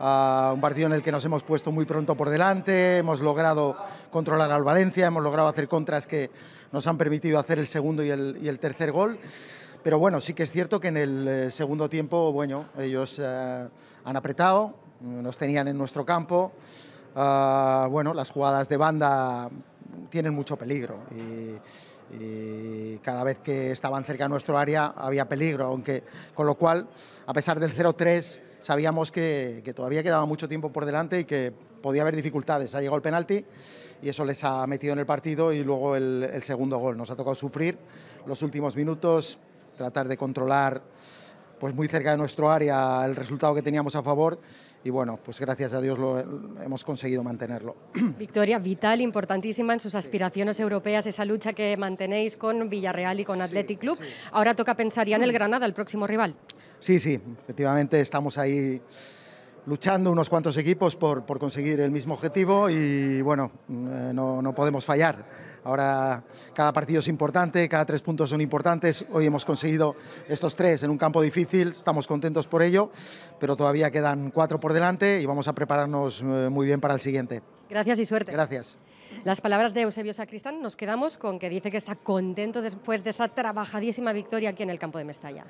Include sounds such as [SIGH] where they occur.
un partido en el que nos hemos puesto muy pronto por delante, hemos logrado controlar al Valencia, hemos logrado hacer contras que nos han permitido hacer el segundo y el, tercer gol. Pero bueno, sí que es cierto que en el eh, segundo tiempo, bueno, ellos eh, han apretado, nos tenían en nuestro campo. Ah, bueno, las jugadas de banda tienen mucho peligro y cada vez que estaban cerca de nuestro área había peligro, aunque con lo cual, a pesar del 0-3, sabíamos que, todavía quedaba mucho tiempo por delante y que podía haber dificultades. Ha llegado el penalti y eso les ha metido en el partido y luego el, el segundo gol. Nos ha tocado sufrir los últimos minutos, tratar de controlar pues muy cerca de nuestro área el resultado que teníamos a favor y bueno, pues gracias a Dios lo hemos conseguido mantenerlo. [CLEARS THROAT] Victoria vital, importantísima en sus aspiraciones europeas, esa lucha que mantenéis con Villarreal y con Athletic Club. Ahora toca pensar ya en el mm. Granada, el próximo rival. Sí, sí, efectivamente estamos ahí luchando unos cuantos equipos por, por, conseguir el mismo objetivo y bueno, mm, eh, no, no, podemos fallar. Ahora cada partido es importante, cada tres puntos son importantes. Hoy hemos conseguido estos tres en un campo difícil, estamos contentos por ello, pero todavía quedan cuatro por delante y vamos a prepararnos eh, muy bien para el siguiente. Gracias y suerte. Gracias. Las palabras de Eusebio Sacristán nos quedamos con que dice que está contento después de esa trabajadísima victoria aquí en el campo de Mestalla.